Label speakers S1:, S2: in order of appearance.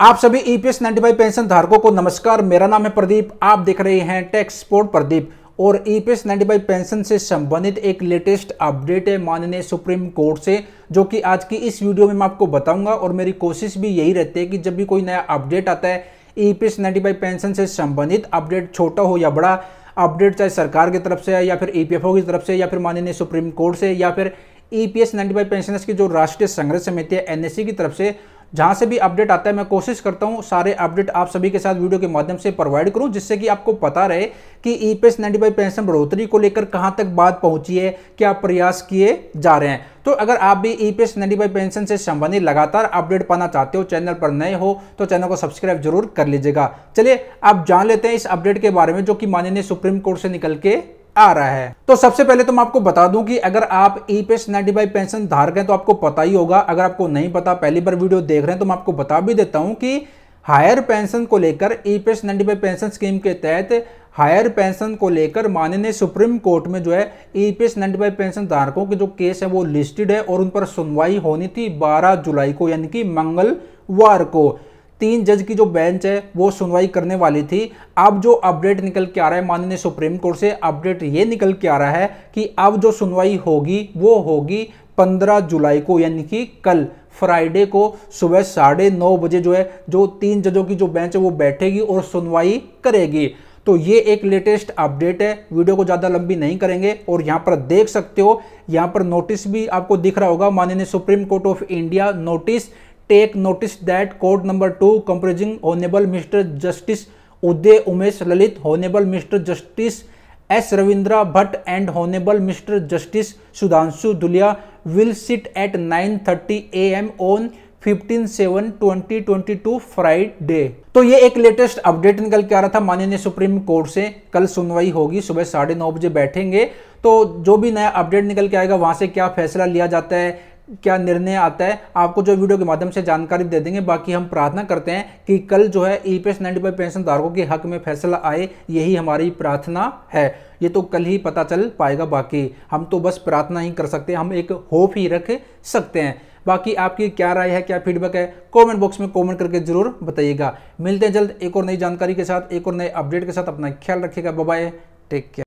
S1: आप सभी EPS e 95 pension धारकों को नमस्कार मेरा नाम है प्रदीप आप देख रहे हैं टैक्स स्पोर्ट प्रदीप और ईपीएस e 95 पेंशन से संबंधित एक लेटेस्ट अपडेट है माननीय सुप्रीम कोर्ट से जो कि आज की इस वीडियो में मैं आपको बताऊंगा और मेरी कोशिश भी यही रहती है कि जब भी कोई नया अपडेट आता है ईपीएस e 95 पेंशन से संबंधित अपडेट छोटा हो या बड़ा अपडेट चाहे सरकार की तरफ से है या फिर ई की तरफ से या फिर माननीय सुप्रीम कोर्ट से या फिर ईपीएस फाइव पेंशनर्स की जो राष्ट्रीय संघर्ष समिति है एनएससी की तरफ से जहाँ से भी अपडेट आता है मैं कोशिश करता हूँ सारे अपडेट आप सभी के साथ वीडियो के माध्यम से प्रोवाइड करूँ जिससे कि आपको पता रहे कि E P S ninety five pension बढ़ोतरी को लेकर कहाँ तक बात पहुँची है क्या प्रयास किए जा रहे हैं तो अगर आप भी E P S five pension से संबंधित लगातार अपडेट पाना चाहते हो चैनल पर नए हो तो चैनल को सब्सक्राइब जरूर कर लीजिएगा चलिए आप जान लेते हैं इस अपडेट के बारे में जो कि माननीय सुप्रीम कोर्ट से निकल के आ रहा है तो सबसे पहले तो मैं आपको बता दूं कि अगर आप ईपीएस e पेश फाइव पेंशन धारक हैं तो आपको पता ही होगा अगर आपको नहीं पता पहली बार वीडियो देख रहे हैं तो मैं आपको बता भी देता हूं कि हायर पेंशन को लेकर ईपीएस e पेश फाइव पेंशन स्कीम के तहत हायर पेंशन को लेकर माननीय सुप्रीम कोर्ट में जो है EPS e P five pension धारकों के जो केस है वो लिस्टेड है और उन पर सुनवाई होनी थी 12 जुलाई को यानी कि मंगलवार को तीन जज की जो बेंच है वो सुनवाई करने वाली थी अब जो अपडेट निकल के आ रहा है माननीय सुप्रीम कोर्ट से अपडेट ये निकल के आ रहा है कि अब जो सुनवाई होगी वो होगी 15 जुलाई को यानी कि कल फ्राइडे को सुबह साढ़े नौ बजे जो है जो तीन जजों की जो बेंच है वो बैठेगी और सुनवाई करेगी तो ये एक लेटेस्ट अपडेट है वीडियो को ज़्यादा लंबी नहीं करेंगे और यहाँ पर देख सकते हो यहाँ पर नोटिस भी आपको दिख रहा होगा माननीय Supreme Court of India notice take notice that code number two comprising honourable mister justice Uday Umesh Lalit honourable mister justice S Ravindra Bhatt and honourable mister justice Sudhanshu Dhulia will sit at 9:30 thirty A M on fifteen seven twenty twenty two Friday तो ये एक latest update निकल के आ रहा था माननीय Supreme court से कल सुनवाई होगी सुबह साढ़े नौ बजे बैठेंगे तो जो भी नया अपडेट निकल के आएगा वहां से क्या फैसला लिया जाता है क्या निर्णय आता है आपको जो वीडियो के माध्यम से जानकारी दे देंगे बाकी हम प्रार्थना करते हैं कि कल जो है E e P S ninety five pension धारकों के हक में फैसला आए यही हमारी प्रार्थना है ये तो कल ही पता चल पाएगा बाकी हम तो बस प्रार्थना ही कर सकते हैं हम एक होप ही रख सकते हैं बाकी आपकी क्या राय है क्या फीडबैक है कमेंट बॉक्स में कमेंट करके जरूर बताइएगा मिलते हैं जल्द एक और नई जानकारी के साथ एक और नए अपडेट के साथ अपना ख्याल रखिएगा बाय टेक केयर